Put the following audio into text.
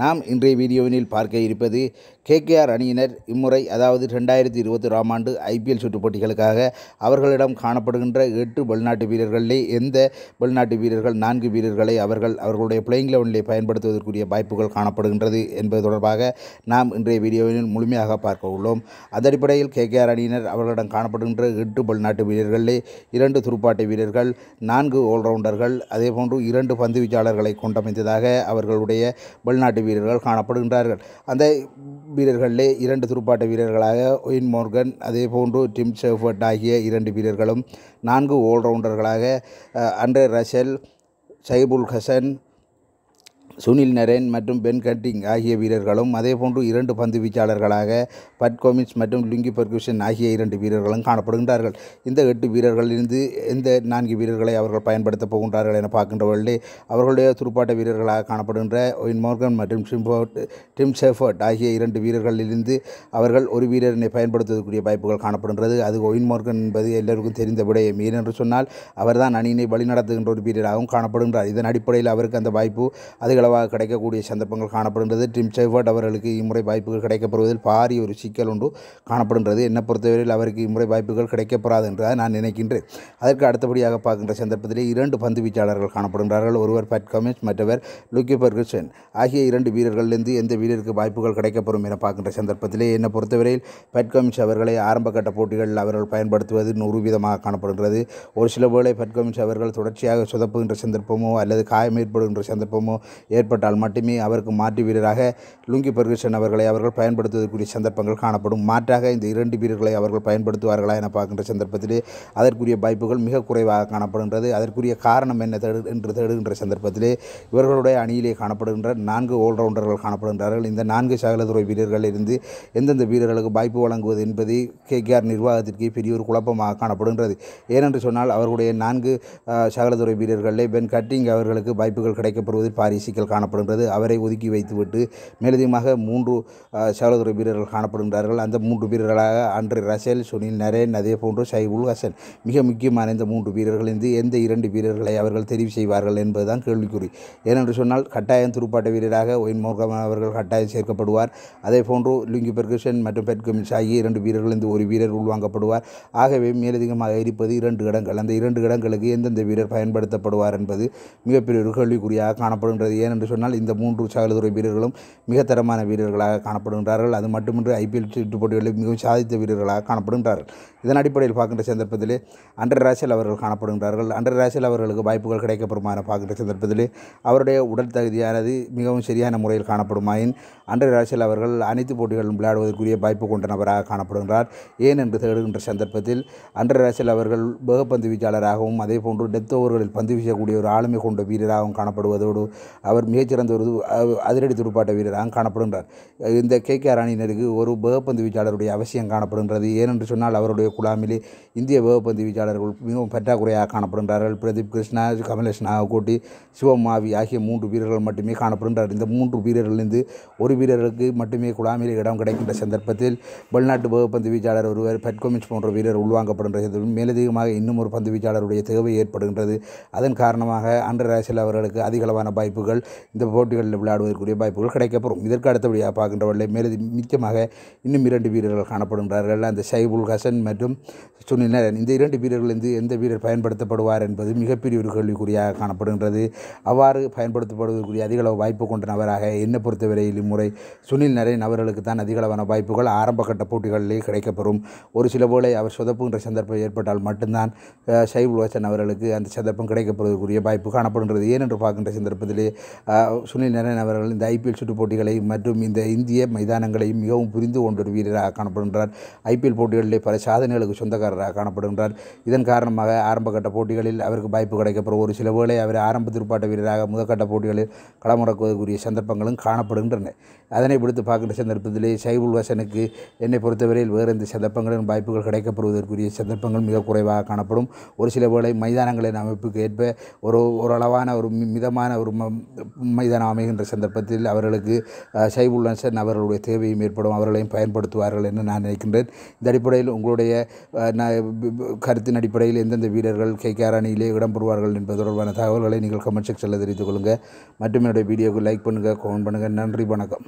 நாம் இன்றைய வீடியோவினில் பார்க்க இருப்பது கேகேஆர் அணியினர் இம்முறை அதாவது ரெண்டாயிரத்தி இருபத்தி ஒராம் ஆண்டு ஐபிஎல் சுற்றுப் போட்டிகளுக்காக அவர்களிடம் காணப்படுகின்ற எட்டு வெளிநாட்டு வீரர்களிலே எந்த வெளிநாட்டு வீரர்கள் நான்கு வீரர்களை அவர்கள் அவர்களுடைய பிளேயிங் லெவனிலே பயன்படுத்துவதற்குரிய வாய்ப்புகள் காணப்படுகின்றது என்பது தொடர்பாக நாம் இன்றைய வீடியோவினில் முழுமையாக பார்க்க உள்ளோம் அதடிப்படையில் கேகேஆர் அணியினர் அவர்களிடம் காணப்படுகின்ற எட்டு வெளிநாட்டு வீரர்களிலே இரண்டு துடுப்பாட்ட வீரர்கள் நான்கு ஆல்ரவுண்டர்கள் அதேபோன்று இரண்டு பந்துவீச்சாளர்களை கொண்டமைந்ததாக அவர்களுடைய வெளிநாட்டு துடுப்பாட்ட வீரர்கள் காணப்படுகின்றார்கள் அந்த வீரர்களிலே இரண்டு துடுப்பாட்ட வீரர்களாக ஒயின் மோர்கன் அதே போன்று டிம் செஃபர்ட் ஆகிய இரண்டு வீரர்களும் நான்கு ஆல்ரவுண்டர்களாக அண்டர் ரஷல் சைபுல் ஹசன் சுனில் நரேன் மற்றும் பென் கட்டிங் ஆகிய வீரர்களும் அதேபோன்று இரண்டு பந்து வீச்சாளர்களாக பட் கோமிஸ் மற்றும் லுங்கி பர்குஷன் ஆகிய இரண்டு வீரர்களும் காணப்படுகின்றார்கள் இந்த எட்டு வீரர்களிலிருந்து இந்த நான்கு வீரர்களை அவர்கள் பயன்படுத்தப் போகின்றார்கள் என பார்க்கின்றவர்களே அவர்களுடைய துடுப்பாட்ட வீரர்களாக காணப்படுகின்ற ஒயின் மோர்கன் மற்றும் ஷிம்போர்ட் டிம் ஷெஃபர்ட் ஆகிய இரண்டு வீரர்களிலிருந்து அவர்கள் ஒரு வீரரினை பயன்படுத்துவதற்குரிய வாய்ப்புகள் காணப்படுகின்றது அது ஒயின் மோர்கன் என்பது எல்லோருக்கும் தெரிந்த மீன் என்று சொன்னால் அவர்தான் அணியினை வழிநடத்துகின்ற ஒரு வீரராகவும் காணப்படுகின்றார் இதன் அடிப்படையில் அவருக்கு அந்த வாய்ப்பு அதுகள் அதிகளவாக கிடைக்கக்கூடிய சந்தர்ப்பங்கள் காணப்படுகின்றது டிம் செவர்ட் அவர்களுக்கு இம்முறை வாய்ப்புகள் கிடைக்கப்பெறுவதில் பாரி ஒரு சிக்கல் ஒன்று காணப்படுகின்றது என்னை பொறுத்தவரையில் அவருக்கு இம்முறை வாய்ப்புகள் கிடைக்கப்படாது என்றால் நான் நினைக்கின்றேன் அதற்கு அடுத்தபடியாக பார்க்கின்ற சந்தர்ப்பத்திலே இரண்டு பந்து வீச்சாளர்கள் காணப்படுகின்றார்கள் ஒருவர் பட் கமிஸ் மற்றவர் லுக்கி பர்கசன் ஆகிய இரண்டு வீரர்களிலிருந்து எந்த வீரருக்கு வாய்ப்புகள் கிடைக்கப்படும் என பார்க்கின்ற சந்தர்ப்பத்திலே என்னை பொறுத்தவரையில் பட் கமிஸ் அவர்களை ஆரம்பகட்ட போட்டிகளில் அவர்கள் பயன்படுத்துவது நூறு விதமாக காணப்படுகின்றது ஒரு சில வேளை பட் கமிஸ் அவர்கள் தொடர்ச்சியாக சுதப்புகின்ற சந்தர்ப்பமோ அல்லது காயம் ஏற்படுகின்ற சந்தர்ப்பமோ ஏற்பட்டால் மட்டுமே அவருக்கு மாற்று வீரராக லுங்கி பர்கசன் அவர்களை அவர்கள் பயன்படுத்துவதற்குரிய சந்தர்ப்பங்கள் காணப்படும் மாற்றாக இந்த இரண்டு வீரர்களை அவர்கள் பயன்படுத்துவார்களா என பார்க்கின்ற சந்தர்ப்பத்திலே அதற்குரிய வாய்ப்புகள் மிக குறைவாக காணப்படுகின்றது அதற்குரிய காரணம் என்ன தேடு என்று தேடுகின்ற சந்தர்ப்பத்திலே இவர்களுடைய அணியிலே காணப்படுகின்ற நான்கு ஆல்ரவுண்டர்கள் காணப்படுகின்றார்கள் இந்த நான்கு சகலதுறை வீரர்களிலிருந்து எந்தெந்த வீரர்களுக்கு வாய்ப்பு வழங்குவது என்பது கேகேஆர் நிர்வாகத்திற்கு பெரிய ஒரு குழப்பமாக காணப்படுகின்றது ஏனென்று சொன்னால் அவர்களுடைய நான்கு சகலதுறை வீரர்களில் பென் கட்டிங் அவர்களுக்கு வாய்ப்புகள் கிடைக்கப்படுவது பாரி இடத்தில் காணப்படுகின்றது அவரை ஒதுக்கி வைத்துவிட்டு மேலதிகமாக மூன்று சகோதர வீரர்கள் காணப்படுகின்றார்கள் அந்த மூன்று வீரர்களாக அன்று ரசேல் சுனில் நரேன் அதே போன்று ஷைபுல் ஹசன் மிக முக்கியமான இந்த மூன்று வீரர்கள் இருந்து எந்த இரண்டு வீரர்களை அவர்கள் தெரிவு செய்வார்கள் என்பதுதான் கேள்விக்குறி ஏனென்று சொன்னால் கட்டாயம் துடுப்பாட்ட வீரராக ஒயின் மோர்கமன் அவர்கள் கட்டாயம் சேர்க்கப்படுவார் அதே போன்று லுங்கி பெர்குசன் மற்றும் பெட்கமின்ஸ் ஆகிய இரண்டு வீரர்கள் இருந்து ஒரு வீரர் உள்வாங்கப்படுவார் ஆகவே மேலதிகமாக இருப்பது இரண்டு இடங்கள் அந்த இரண்டு இடங்களுக்கு எந்தெந்த வீரர் பயன்படுத்தப்படுவார் என்பது மிகப்பெரிய ஒரு கேள்விக்குறியாக காணப்படுகின்றது என்று சொன்னால் இந்த மூன்று சகலதுறை வீரர்களும் மிக தரமான வீரர்களாக காணப்படுகின்றார்கள் அது மட்டுமின்றி ஐபிஎல் டிட்டு போட்டிகளில் மிகவும் சாதித்த வீரர்களாக காணப்படுகின்றார்கள் இதன் அடிப்படையில் பார்க்கின்ற சந்தர்ப்பத்திலே அண்டர் ராசியில் அவர்கள் காணப்படுகின்றார்கள் அண்டர் ராசியில் அவர்களுக்கு வாய்ப்புகள் கிடைக்கப்படுமான பார்க்கின்ற சந்தர்ப்பத்திலே அவருடைய உடல் தகுதியானது மிகவும் சரியான முறையில் காணப்படுமாயின் அண்டர் ராசியில் அவர்கள் அனைத்து போட்டிகளும் விளையாடுவதற்குரிய வாய்ப்பு கொண்ட நபராக காணப்படுகின்றார் ஏன் என்று தேடுகின்ற சந்தர்ப்பத்தில் அண்டர் ராசியில் அவர்கள் வேகப்பந்து வீச்சாளராகவும் அதே போன்று டெத் ஓவர்களில் பந்து வீசக்கூடிய ஒரு ஆளுமை கொண்ட வீரராகவும் காணப்படுவதோடு அவர் அவர் மிகச்சிறந்த ஒரு அதிரடி துடுப்பாட்ட வீரராக காணப்படுகின்றார் இந்த கே கே அணியினருக்கு ஒரு வேகப்பந்து வீச்சாளருடைய அவசியம் காணப்படுகின்றது ஏனென்று சொன்னால் அவருடைய குழாமிலே இந்திய வேகப்பந்து வீச்சாளர்கள் மிகவும் பற்றாக்குறையாக காணப்படுகின்றார்கள் பிரதீப் கிருஷ்ணா கமலேஷ் நாகோட்டி சிவமாவி ஆகிய மூன்று வீரர்கள் மட்டுமே காணப்படுகின்றார் இந்த மூன்று வீரர்களிலிருந்து ஒரு வீரருக்கு மட்டுமே குழாமிலே இடம் கிடைக்கின்ற சந்தர்ப்பத்தில் வெளிநாட்டு வேகப்பந்து வீச்சாளர் ஒருவர் பெட்கோமிச் போன்ற வீரர் உள்வாங்கப்படுகின்ற மேலதிகமாக இன்னும் ஒரு பந்து வீச்சாளருடைய தேவை ஏற்படுகின்றது அதன் காரணமாக அன்று அவர்களுக்கு அதிகளவான வாய்ப்புகள் இந்த போட்டிகளில் விளையாடுவதற்குரிய வாய்ப்புகள் கிடைக்கப்பெறும் இதற்கு அடுத்தபடியாக பார்க்கின்ற வழியை மேலது மிச்சமாக இன்னும் இரண்டு வீரர்கள் காணப்படுகிறார்கள் அந்த ஷைபுல் ஹசன் மற்றும் சுனில் நரன் இந்த இரண்டு வீரர்கள் இருந்து எந்த வீரர் பயன்படுத்தப்படுவார் என்பது மிகப்பெரிய ஒரு கேள்விக்குறியாக காணப்படுகின்றது அவ்வாறு பயன்படுத்தப்படுவதற்குரிய அதிகளவு வாய்ப்பு கொண்ட நபராக என்ன பொறுத்தவரையில் இம்முறை சுனில் நரேன் அவர்களுக்கு தான் அதிகளவான வாய்ப்புகள் ஆரம்ப கட்ட போட்டிகளிலே கிடைக்கப்பெறும் ஒரு சில போலே அவர் சொதப்புகின்ற சந்தர்ப்பம் ஏற்பட்டால் மட்டும்தான் ஷைபுல் ஹசன் அவர்களுக்கு அந்த சந்தர்ப்பம் கிடைக்கப்படுவதற்குரிய வாய்ப்பு காணப்படுகின்றது ஏனென்று பார்க்கின்ற சந்தர்ப்பத்திலே சுனில் நரேன் அவர்கள் இந்த ஐபிஎல் சுற்று போட்டிகளை மற்றும் இந்த இந்திய மைதானங்களையும் மிகவும் புரிந்து கொண்டொரு வீரராக காணப்படுகின்றார் ஐபிஎல் போட்டிகளிலே பல சாதனைகளுக்கு சொந்தக்காரராக காணப்படுகின்றார் இதன் காரணமாக ஆரம்பகட்ட போட்டிகளில் அவருக்கு வாய்ப்பு கிடைக்கப்படும் ஒரு சில வேளை அவர் ஆரம்ப துடுப்பாட்ட வீரராக முதற்கட்ட போட்டிகளில் களமுறக்குவதற்குரிய சந்தர்ப்பங்களும் காணப்படுகின்றன அதனை பிடித்து பார்க்கின்ற சந்தர்ப்பத்திலே சைபுல் வசனுக்கு என்னை பொறுத்தவரையில் வேறு எந்த சந்தர்ப்பங்களின் வாய்ப்புகள் கிடைக்கப்படுவதற்குரிய சந்தர்ப்பங்கள் மிக குறைவாக காணப்படும் ஒரு சில வேளை மைதானங்களின் அமைப்புக்கு ஏற்ப ஒரு ஓரளவான ஒரு மிதமான ஒரு மைதானம் அமைகின்ற சந்தர்ப்பத்தில் அவர்களுக்கு ஷைபுல் ஹசன் அவர்களுடைய தேவையும் ஏற்படும் அவர்களையும் பயன்படுத்துவார்கள் என்று நான் நினைக்கின்றேன் இந்த அடிப்படையில் உங்களுடைய கருத்தின் அடிப்படையில் எந்தெந்த வீரர்கள் கே கேஆர் அணியிலே இடம்பெறுவார்கள் என்பது தொடர்பான தகவல்களை நீங்கள் கமெண்ட் செக்ஷனில் தெரிவித்துக் கொள்ளுங்கள் மற்றும் என்னுடைய வீடியோவுக்கு லைக் பண்ணுங்கள் கமெண்ட் பண்ணுங்கள் நன்றி வணக்கம்